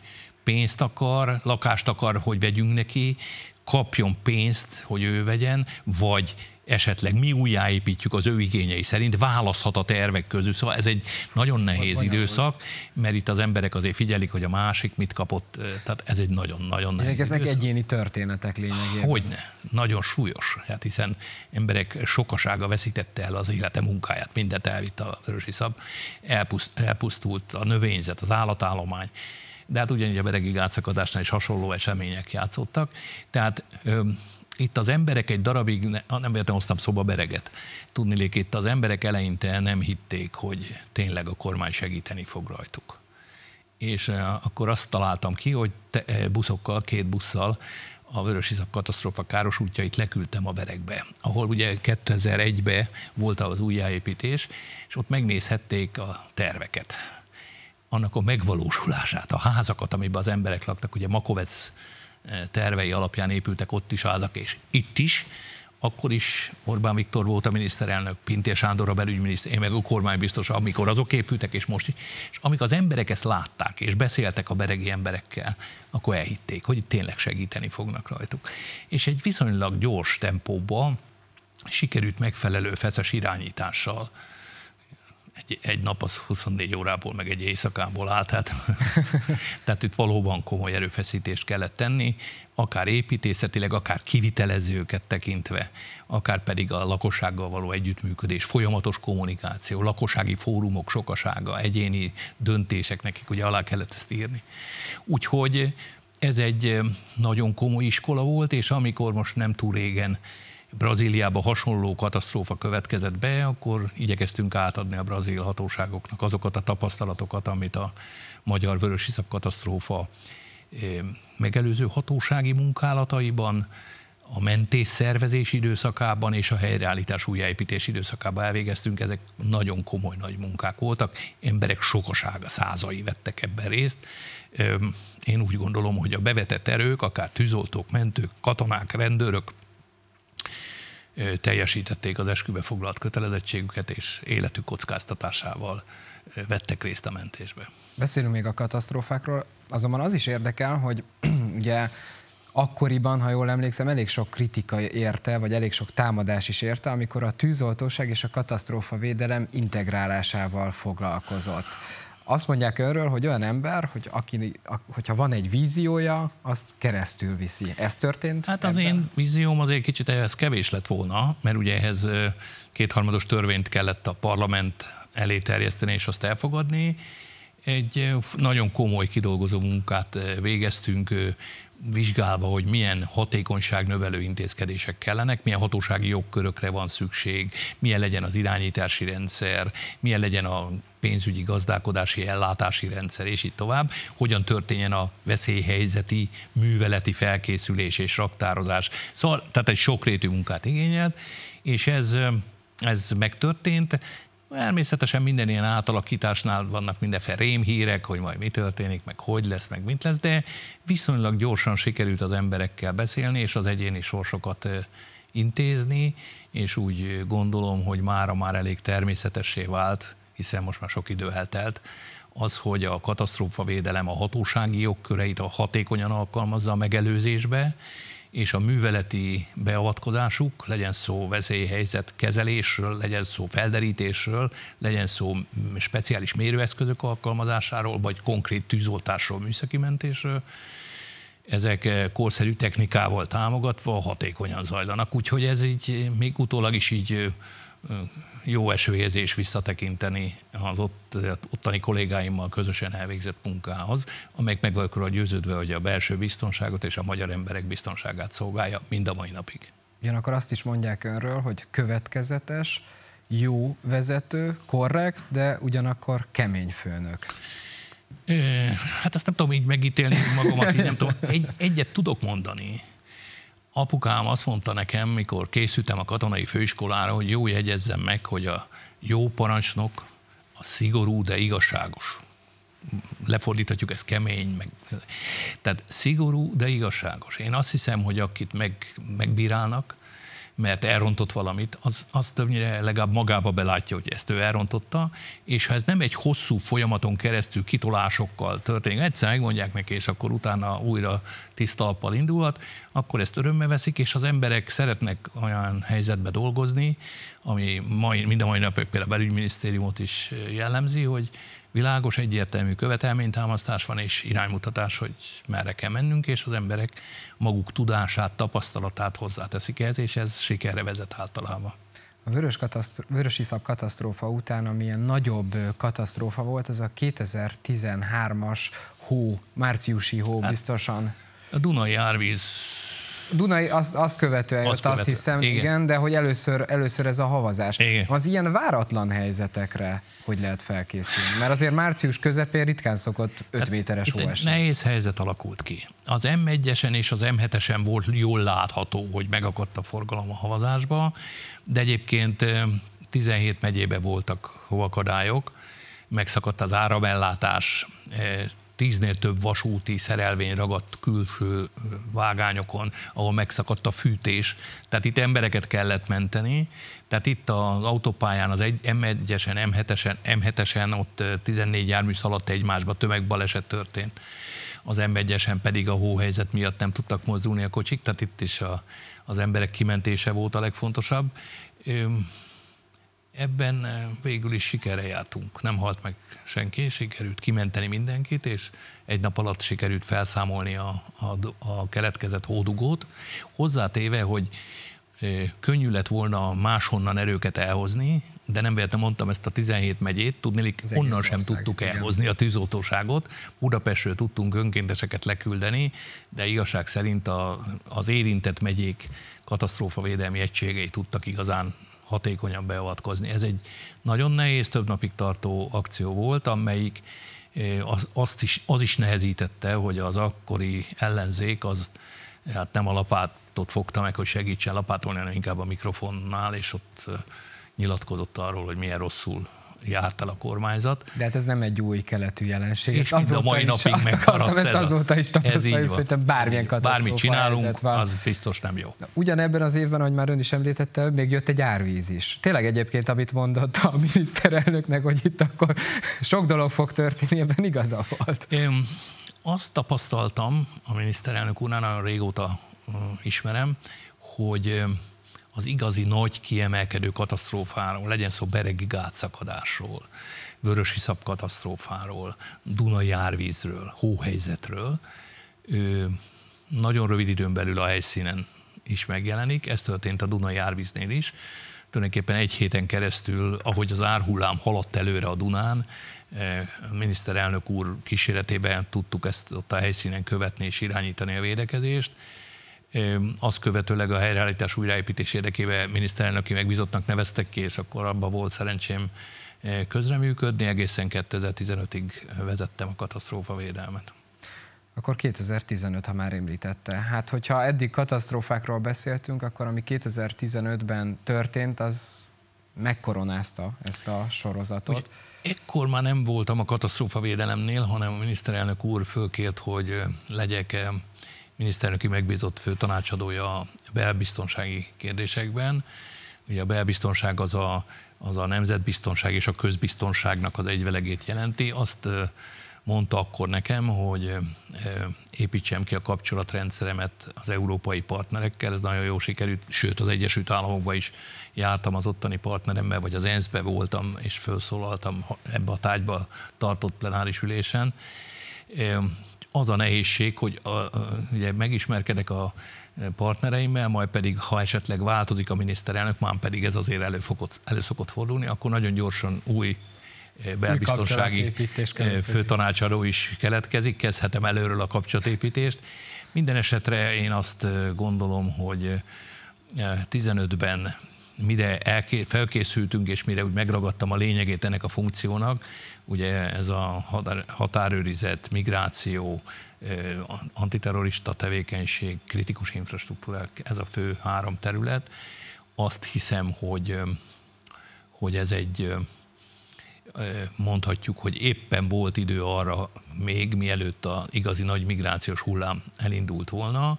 Speaker 2: pénzt akar, lakást akar, hogy vegyünk neki, kapjon pénzt, hogy ő vegyen, vagy esetleg mi újjáépítjük az ő igényei szerint, választhat a tervek közül. Szóval ez egy nagyon nehéz időszak, mert itt az emberek azért figyelik, hogy a másik mit kapott. Tehát ez egy nagyon-nagyon nehéz Ezek időszak.
Speaker 1: egyéni történetek lényegében. Hogyne.
Speaker 2: Nagyon súlyos. Hát hiszen emberek sokasága veszítette el az élete munkáját. Mindent elvitt a vörösi szab. Elpuszt, elpusztult a növényzet, az állatállomány de hát ugyanígy a beregi gátszakadásnál is hasonló események játszottak. Tehát itt az emberek egy darabig, ne, nem értem, hoztam szóba bereget. Tudnilék itt az emberek eleinte nem hitték, hogy tényleg a kormány segíteni fog rajtuk. És akkor azt találtam ki, hogy te, buszokkal, két busszal a vörös iszap katasztrófa káros útjait leküldtem a berekbe, ahol ugye 2001-ben volt az újjáépítés, és ott megnézhették a terveket annak a megvalósulását, a házakat, amiben az emberek laktak, ugye Makovec eh, tervei alapján épültek ott is házak, és itt is, akkor is Orbán Viktor volt a miniszterelnök, Pintér Sándor a belügyminiszter, én meg a kormánybiztos, amikor azok épültek, és most is. És amik az emberek ezt látták, és beszéltek a beregi emberekkel, akkor elhitték, hogy itt tényleg segíteni fognak rajtuk. És egy viszonylag gyors tempóban sikerült megfelelő feszes irányítással egy, egy nap az 24 órából, meg egy éjszakából áll, tehát, tehát itt valóban komoly erőfeszítést kellett tenni, akár építészetileg, akár kivitelezőket tekintve, akár pedig a lakossággal való együttműködés, folyamatos kommunikáció, lakossági fórumok sokasága, egyéni döntések, nekik ugye alá kellett ezt írni. Úgyhogy ez egy nagyon komoly iskola volt, és amikor most nem túl régen Brazíliában hasonló katasztrófa következett be, akkor igyekeztünk átadni a brazil hatóságoknak azokat a tapasztalatokat, amit a magyar vörösiszak katasztrófa eh, megelőző hatósági munkálataiban, a mentés szervezés időszakában és a helyreállítás újjáépítés időszakában elvégeztünk, ezek nagyon komoly nagy munkák voltak, emberek sokasága, százai vettek ebben részt. Én úgy gondolom, hogy a bevetett erők, akár tűzoltók, mentők, katonák, rendőrök, teljesítették az eskübe foglalt kötelezettségüket, és életük kockáztatásával vettek részt a mentésbe.
Speaker 1: Beszélünk még a katasztrófákról, azonban az is érdekel, hogy ugye akkoriban, ha jól emlékszem, elég sok kritika érte, vagy elég sok támadás is érte, amikor a tűzoltóság és a katasztrófa védelem integrálásával foglalkozott. Azt mondják erről, hogy olyan ember, hogy aki, hogyha van egy víziója, azt keresztül viszi. Ez történt? Hát ebben? az én
Speaker 2: vízióm azért kicsit ehhez kevés lett volna, mert ugye ehhez kétharmados törvényt kellett a parlament elé terjeszteni és azt elfogadni, egy nagyon komoly kidolgozó munkát végeztünk, vizsgálva, hogy milyen hatékonyság növelő intézkedések kellenek, milyen hatósági jogkörökre van szükség, milyen legyen az irányítási rendszer, milyen legyen a pénzügyi, gazdálkodási, ellátási rendszer, és így tovább, hogyan történjen a veszélyhelyzeti, műveleti felkészülés és raktározás. Szóval, tehát egy sokrétű munkát igényelt, és ez, ez megtörtént, Természetesen minden ilyen átalakításnál vannak mindenféle rémhírek, hogy majd mi történik, meg hogy lesz, meg mint lesz, de viszonylag gyorsan sikerült az emberekkel beszélni, és az egyéni sorsokat intézni, és úgy gondolom, hogy mára már elég természetessé vált, hiszen most már sok idő eltelt, az, hogy a katasztrófa védelem a hatósági jogköreit a hatékonyan alkalmazza a megelőzésbe, és a műveleti beavatkozásuk, legyen szó veszélyhelyzet kezelésről, legyen szó felderítésről, legyen szó speciális mérőeszközök alkalmazásáról, vagy konkrét tűzoltásról, műszaki mentésről, ezek korszerű technikával támogatva hatékonyan zajlanak. Úgyhogy ez így még utólag is így jó esőérzés visszatekinteni az ott, ottani kollégáimmal közösen elvégzett munkához, amelyek meg vagyok róla győződve, hogy a belső biztonságot és a magyar emberek biztonságát szolgálja mind a mai napig.
Speaker 1: Ugyanakkor azt is mondják önről, hogy következetes, jó vezető, korrekt, de ugyanakkor kemény főnök.
Speaker 2: Hát ezt nem tudom így megítélni magamat, így nem tudom. Egy, egyet tudok mondani, Apukám azt mondta nekem, mikor készültem a katonai főiskolára, hogy jó jegyezzem meg, hogy a jó parancsnok a szigorú, de igazságos. Lefordíthatjuk, ezt kemény. Meg... Tehát szigorú, de igazságos. Én azt hiszem, hogy akit meg, megbírálnak, mert elrontott valamit, az, az többnyire legalább magába belátja, hogy ezt ő elrontotta, és ha ez nem egy hosszú folyamaton keresztül kitolásokkal történik, egyszer megmondják meg és akkor utána újra tiszta alppal indulhat, akkor ezt örömmel veszik, és az emberek szeretnek olyan helyzetbe dolgozni, ami mai, mind a mai napok például a belügyminisztériumot is jellemzi, hogy világos, egyértelmű követelménytámasztás van, és iránymutatás, hogy merre kell mennünk, és az emberek maguk tudását, tapasztalatát hozzáteszik ehhez, és ez sikerre vezet általában.
Speaker 1: A vörös, vörösi szab katasztrófa után, ami ilyen nagyobb katasztrófa volt, ez a 2013-as hó, márciusi hó hát, biztosan.
Speaker 2: A Dunai árvíz
Speaker 1: Dunai azt, azt követően azt jött, követő. azt hiszem, igen. igen, de hogy először, először ez a havazás. Igen. Az ilyen váratlan helyzetekre hogy lehet felkészülni? Mert azért március közepén ritkán szokott 5 hát méteres hó esni.
Speaker 2: Nehéz helyzet alakult ki. Az M1-esen és az M7-esen volt jól látható, hogy megakadt a forgalom a havazásba, de egyébként 17 megyébe voltak hóakadályok, megszakadt az áramellátás, tíznél több vasúti szerelvény ragadt külső vágányokon, ahol megszakadt a fűtés. Tehát itt embereket kellett menteni. Tehát itt az autópályán, az M1-esen, M7-esen, M7-esen ott 14 jármű szaladt egymásba, tömegbaleset történt. Az M1-esen pedig a hóhelyzet miatt nem tudtak mozdulni a kocsik, tehát itt is a, az emberek kimentése volt a legfontosabb ebben eh, végül is sikere jártunk. Nem halt meg senki, sikerült kimenteni mindenkit, és egy nap alatt sikerült felszámolni a, a, a keletkezett hódugót. Hozzátéve, hogy eh, könnyű lett volna máshonnan erőket elhozni, de nem véletlenül mondtam ezt a 17 megyét, tudni, hogy onnan sem ország, tudtuk igen. elhozni a tűzoltóságot. Budapestről tudtunk önkénteseket leküldeni, de igazság szerint a, az érintett megyék katasztrófavédelmi egységei tudtak igazán hatékonyan beavatkozni. Ez egy nagyon nehéz, több napig tartó akció volt, amelyik eh, az, azt is, az is nehezítette, hogy az akkori ellenzék az hát nem a lapátot fogta meg, hogy segítsen lapátolni, hanem inkább a mikrofonnál, és ott eh, nyilatkozott arról, hogy milyen rosszul járt el a kormányzat.
Speaker 1: De hát ez nem egy új keletű jelenség. És ez a mai napig is, ez Ezt azóta is tapasztaljuk, szerintem bármilyen katasztrófa Bármit csinálunk, van. az
Speaker 2: biztos nem jó. Na,
Speaker 1: ugyanebben az évben, ahogy már ön is említette, még jött egy árvíz is. Tényleg egyébként, amit mondott a miniszterelnöknek, hogy itt akkor sok dolog fog történni, ebben igaza volt.
Speaker 2: Én azt tapasztaltam, a miniszterelnök úrnál nagyon régóta ismerem, hogy az igazi nagy kiemelkedő katasztrófáról, legyen szó beregi gátszakadásról, vörösi szab katasztrófáról, Dunai árvízről, hóhelyzetről, ő nagyon rövid időn belül a helyszínen is megjelenik, ez történt a Dunai árvíznél is, tulajdonképpen egy héten keresztül, ahogy az árhullám haladt előre a Dunán, eh, a miniszterelnök úr kíséretében tudtuk ezt ott a helyszínen követni és irányítani a védekezést, azt követőleg a helyreállítás újraépítés érdekében miniszterelnöki megbizottnak neveztek ki, és akkor abban volt szerencsém közreműködni. Egészen 2015-ig vezettem a katasztrófa védelmet.
Speaker 1: Akkor 2015, ha már említette. Hát, hogyha eddig katasztrófákról beszéltünk, akkor ami 2015-ben történt, az megkoronázta ezt a sorozatot.
Speaker 2: Hogy ekkor már nem voltam a katasztrófa védelemnél, hanem a miniszterelnök úr fölkért, hogy legyek miniszterelnöki megbízott fő tanácsadója a belbiztonsági kérdésekben. Ugye a belbiztonság az a, az a nemzetbiztonság és a közbiztonságnak az egyvelegét jelenti. Azt mondta akkor nekem, hogy építsem ki a kapcsolatrendszeremet az európai partnerekkel, ez nagyon jó sikerült, sőt az Egyesült Államokban is jártam az ottani partneremmel, vagy az ENSZ-be voltam, és felszólaltam ebbe a tájba tartott plenáris ülésen az a nehézség, hogy a, a, ugye megismerkedek a partnereimmel, majd pedig, ha esetleg változik a miniszterelnök, már pedig ez azért elő, fokott, elő szokott fordulni, akkor nagyon gyorsan új eh, belbiztonsági eh, főtanácsadó is keletkezik, kezdhetem előről a kapcsolatépítést. Minden esetre én azt eh, gondolom, hogy 15-ben mire elké, felkészültünk, és mire úgy megragadtam a lényegét ennek a funkciónak, ugye ez a határőrizet, migráció, antiterrorista tevékenység, kritikus infrastruktúrák, ez a fő három terület, azt hiszem, hogy, hogy ez egy mondhatjuk, hogy éppen volt idő arra még, mielőtt a igazi nagy migrációs hullám elindult volna,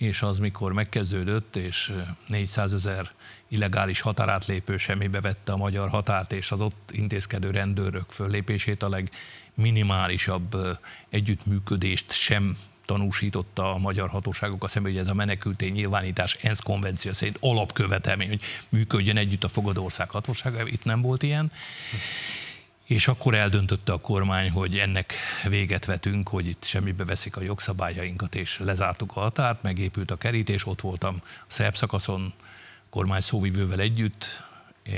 Speaker 2: és az mikor megkezdődött, és 400 ezer illegális határátlépő semmibe vette a magyar határt, és az ott intézkedő rendőrök föllépését a legminimálisabb együttműködést sem tanúsította a magyar a szemben, hogy ez a menekülté nyilvánítás ENSZ konvenció szerint alapkövetelmény, hogy működjön együtt a fogadó ország hatósága, itt nem volt ilyen. Hm és akkor eldöntötte a kormány, hogy ennek véget vetünk, hogy itt semmibe veszik a jogszabályainkat, és lezártuk a határt, megépült a kerítés, ott voltam a szerb szakaszon, kormány szóvivővel együtt,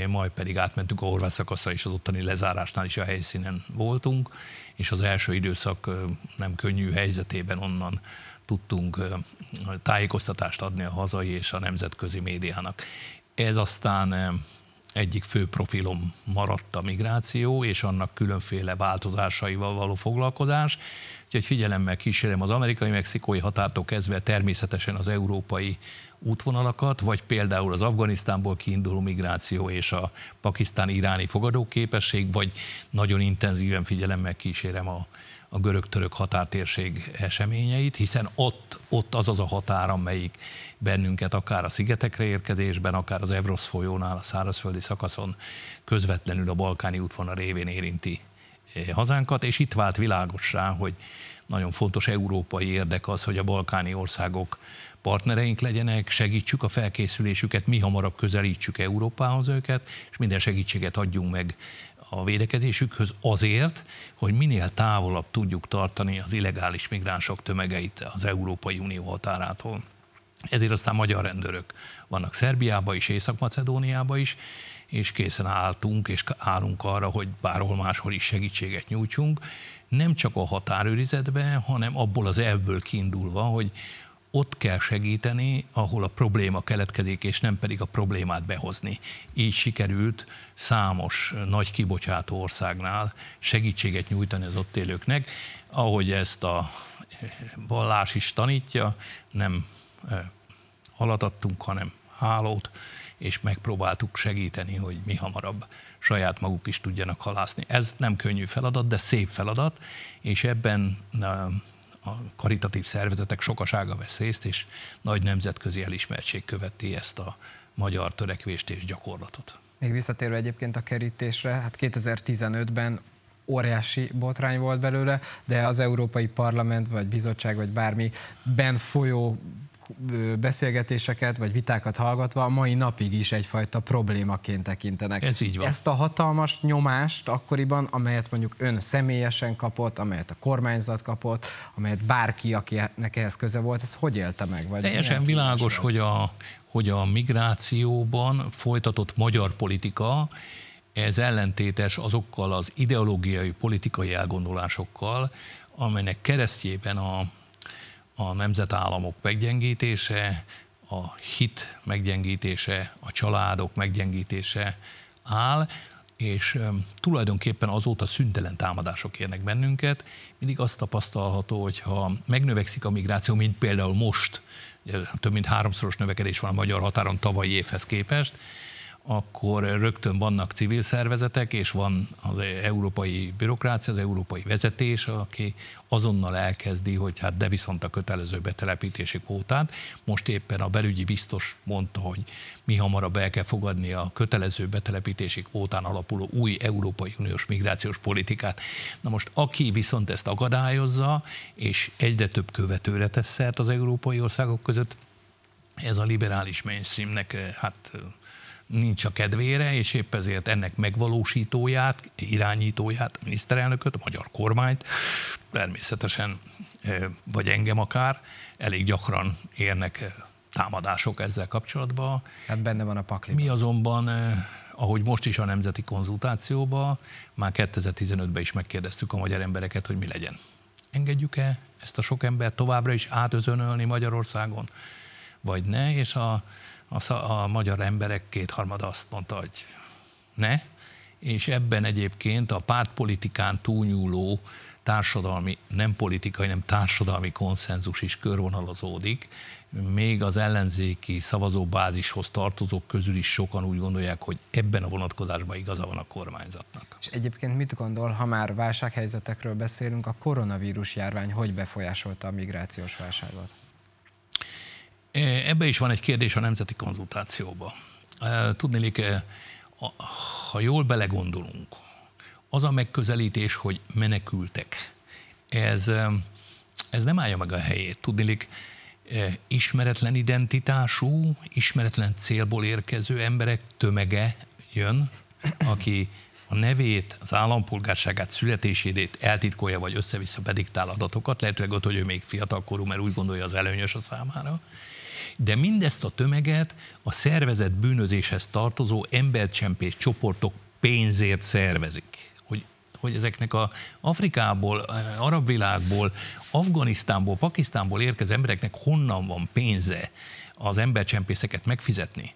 Speaker 2: majd pedig átmentünk a horvát szakaszra, és az ottani lezárásnál is a helyszínen voltunk, és az első időszak nem könnyű helyzetében onnan tudtunk tájékoztatást adni a hazai és a nemzetközi médiának. Ez aztán egyik fő profilom maradt a migráció, és annak különféle változásaival való foglalkozás. Úgyhogy figyelemmel kísérem az amerikai-mexikói határtól kezdve természetesen az európai útvonalakat, vagy például az Afganisztánból kiinduló migráció és a pakisztán-iráni fogadóképesség, vagy nagyon intenzíven figyelemmel kísérem a a görög-török határtérség eseményeit, hiszen ott, ott az az a határ, amelyik bennünket akár a szigetekre érkezésben, akár az Evrosz folyónál, a szárazföldi szakaszon közvetlenül a balkáni útvonal révén érinti eh, hazánkat, és itt vált világossá, hogy nagyon fontos európai érdek az, hogy a balkáni országok partnereink legyenek, segítsük a felkészülésüket, mi hamarabb közelítsük Európához őket, és minden segítséget adjunk meg a védekezésükhöz azért, hogy minél távolabb tudjuk tartani az illegális migránsok tömegeit az Európai Unió határától. Ezért aztán magyar rendőrök vannak Szerbiába is, Észak-Macedóniába is, és készen álltunk és állunk arra, hogy bárhol máshol is segítséget nyújtsunk, nem csak a határőrizetben, hanem abból az elvből kiindulva, hogy ott kell segíteni, ahol a probléma keletkezik, és nem pedig a problémát behozni. Így sikerült számos nagy kibocsátó országnál segítséget nyújtani az ott élőknek, ahogy ezt a vallás eh, is tanítja, nem eh, halatattunk, hanem hálót, és megpróbáltuk segíteni, hogy mi hamarabb saját maguk is tudjanak halászni. Ez nem könnyű feladat, de szép feladat, és ebben eh, a karitatív szervezetek sokasága vesz részt, és nagy nemzetközi elismertség követi ezt a magyar törekvést és gyakorlatot.
Speaker 1: Még visszatérve egyébként a kerítésre, hát 2015-ben óriási botrány volt belőle, de az Európai Parlament, vagy bizottság, vagy bármi ben folyó beszélgetéseket vagy vitákat hallgatva a mai napig is egyfajta problémaként tekintenek. Ez így van. Ezt a hatalmas nyomást akkoriban, amelyet mondjuk ön személyesen kapott, amelyet a kormányzat kapott, amelyet bárki, akinek ehhez köze volt, ez hogy élte meg? Vagy Teljesen
Speaker 2: világos, hogy a, hogy a migrációban folytatott magyar politika ez ellentétes azokkal az ideológiai, politikai elgondolásokkal, amelynek keresztjében a a nemzetállamok meggyengítése, a hit meggyengítése, a családok meggyengítése áll, és tulajdonképpen azóta szüntelen támadások érnek bennünket. Mindig azt tapasztalható, hogy ha megnövekszik a migráció, mint például most, több mint háromszoros növekedés van a magyar határon tavalyi évhez képest, akkor rögtön vannak civil szervezetek, és van az európai bürokrácia, az európai vezetés, aki azonnal elkezdi, hogy hát de viszont a kötelező betelepítési kvótát. Most éppen a belügyi biztos mondta, hogy mi hamarabb el kell fogadni a kötelező betelepítési kvótán alapuló új Európai Uniós migrációs politikát. Na most aki viszont ezt akadályozza, és egyre több követőre tesz szert az európai országok között, ez a liberális mainstreamnek eh, hát eh, nincs a kedvére, és épp ezért ennek megvalósítóját, irányítóját, miniszterelnököt, a magyar kormányt, természetesen, vagy engem akár, elég gyakran érnek támadások ezzel kapcsolatban. Hát benne van a pakli. Mi azonban, ahogy most is a nemzeti konzultációba, már 2015-ben is megkérdeztük a magyar embereket, hogy mi legyen. Engedjük-e ezt a sok embert továbbra is átözönölni Magyarországon, vagy ne? És a a, a magyar emberek kétharmada azt mondta, hogy ne, és ebben egyébként a pártpolitikán túlnyúló társadalmi, nem politikai, nem társadalmi konszenzus is körvonalazódik. Még az ellenzéki szavazóbázishoz tartozók közül is sokan úgy gondolják, hogy ebben a vonatkozásban igaza van a kormányzatnak.
Speaker 1: És egyébként mit gondol, ha már válsághelyzetekről beszélünk, a koronavírus járvány hogy befolyásolta a migrációs válságot?
Speaker 2: Eh, ebbe is van egy kérdés a nemzeti konzultációba. Eh, tudnélik, eh, ha jól belegondolunk, az a megközelítés, hogy menekültek, ez, ez nem állja meg a helyét. Tudnélik, ismeretlen identitású, ismeretlen célból érkező emberek tömege jön, aki a nevét, az állampolgárságát, születésédét eltitkolja, vagy össze-vissza pediktál adatokat, lehetőleg ott, hogy ő még fiatalkorú, mert úgy gondolja az előnyös a számára, de mindezt a tömeget a szervezet bűnözéshez tartozó embercsempész csoportok pénzért szervezik hogy ezeknek a Afrikából, eh, arab világból, Afganisztánból, Pakisztánból érkező embereknek honnan van pénze az embercsempészeket megfizetni,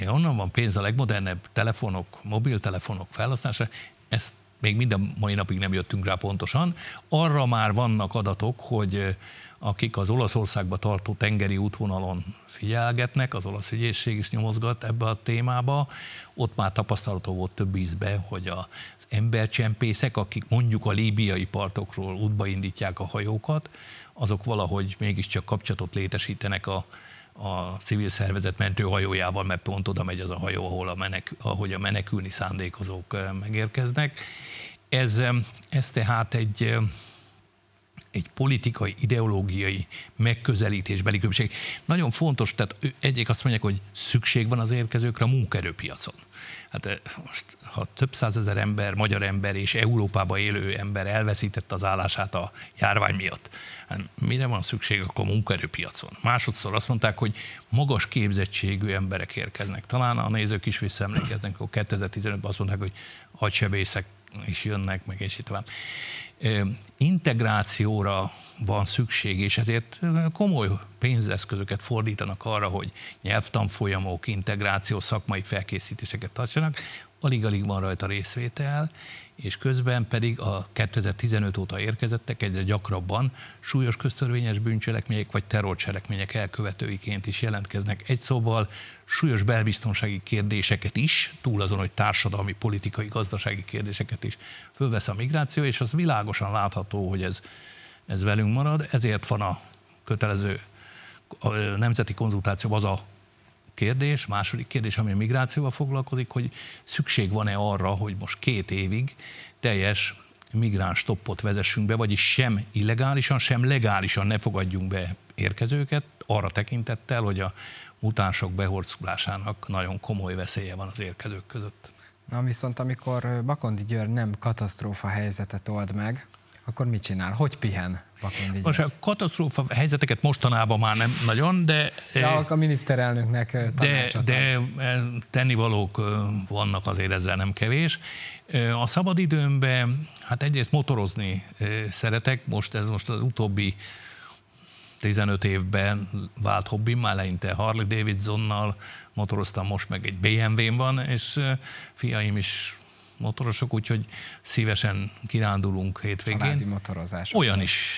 Speaker 2: eh, honnan van pénz a legmodernebb telefonok, mobiltelefonok felhasználására, ezt még mind a mai napig nem jöttünk rá pontosan, arra már vannak adatok, hogy akik az Olaszországba tartó tengeri útvonalon figyelgetnek, az olasz ügyészség is nyomozgat ebbe a témába, ott már tapasztalató volt több ízbe, hogy az embercsempészek, akik mondjuk a líbiai partokról útba indítják a hajókat, azok valahogy mégiscsak kapcsolatot létesítenek a a civil szervezet mentőhajójával, mert pont oda megy az a hajó, ahol a menek, ahogy a menekülni szándékozók megérkeznek. Ez, ez tehát egy, egy politikai, ideológiai megközelítésbeli különbség. Nagyon fontos, tehát egyik azt mondják, hogy szükség van az érkezőkre a munkaerőpiacon. Hát most, ha több százezer ember, magyar ember és Európába élő ember elveszített az állását a járvány miatt, hát mire van szükség akkor a munkaerőpiacon? Másodszor azt mondták, hogy magas képzettségű emberek érkeznek. Talán a nézők is visszaemlékeznek, akkor 2015-ben azt mondták, hogy agysebészek is jönnek, meg és így tovább. Integrációra van szükség, és ezért komoly pénzeszközöket fordítanak arra, hogy nyelvtanfolyamok, integráció, szakmai felkészítéseket tartsanak alig-alig van rajta részvétel, és közben pedig a 2015 óta érkezettek egyre gyakrabban súlyos köztörvényes bűncselekmények vagy terrorcselekmények elkövetőiként is jelentkeznek. Egy szóval súlyos belbiztonsági kérdéseket is, túl azon, hogy társadalmi, politikai, gazdasági kérdéseket is fölvesz a migráció, és az világosan látható, hogy ez, ez velünk marad, ezért van a kötelező a nemzeti konzultáció az a kérdés. Második kérdés, ami a migrációval foglalkozik, hogy szükség van-e arra, hogy most két évig teljes migráns toppot vezessünk be, vagyis sem illegálisan, sem legálisan ne fogadjunk be érkezőket, arra tekintettel, hogy a mutánsok behorszulásának nagyon komoly veszélye van az érkezők között.
Speaker 1: Na viszont amikor Bakondi György nem katasztrófa helyzetet old meg, akkor mit csinál? Hogy pihen?
Speaker 2: Most a hát katasztrófa helyzeteket mostanában már nem nagyon, de... De eh,
Speaker 1: a miniszterelnöknek eh,
Speaker 2: tanácsot de, ad. de eh, tennivalók vannak azért ezzel nem kevés. A szabadidőmben, hát egyrészt motorozni szeretek, most ez most az utóbbi 15 évben vált hobbim, már leinte Harley Davidsonnal motoroztam, most meg egy bmw n van, és fiaim is motorosok, úgyhogy szívesen kirándulunk hétvégén. Családi
Speaker 1: motorozás.
Speaker 2: Olyan is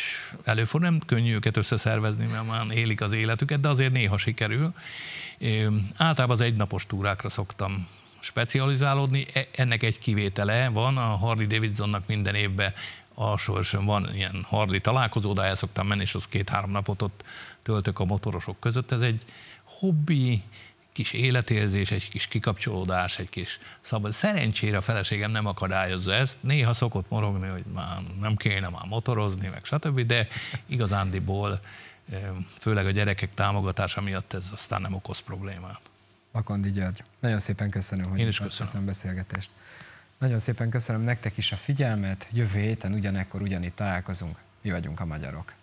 Speaker 2: előfordul, nem könnyű őket összeszervezni, mert már élik az életüket, de azért néha sikerül. Általában az egynapos túrákra szoktam specializálódni. E, ennek egy kivétele van, a Harley Davidsonnak minden évben alsóörsön van ilyen Harley találkozó, de el szoktam menni, és az két-három napot ott töltök a motorosok között. Ez egy hobbi, kis életérzés, egy kis kikapcsolódás, egy kis szabad. Szerencsére a feleségem nem akadályozza ezt, néha szokott morogni, hogy már nem kéne már motorozni, meg stb., de igazándiból főleg a gyerekek támogatása miatt ez aztán nem okoz problémát.
Speaker 1: Akondi György, nagyon szépen köszönöm, hogy Én is köszönöm. köszönöm beszélgetést. Nagyon szépen köszönöm nektek is a figyelmet, jövő héten ugyanekkor ugyanitt találkozunk, mi vagyunk a magyarok.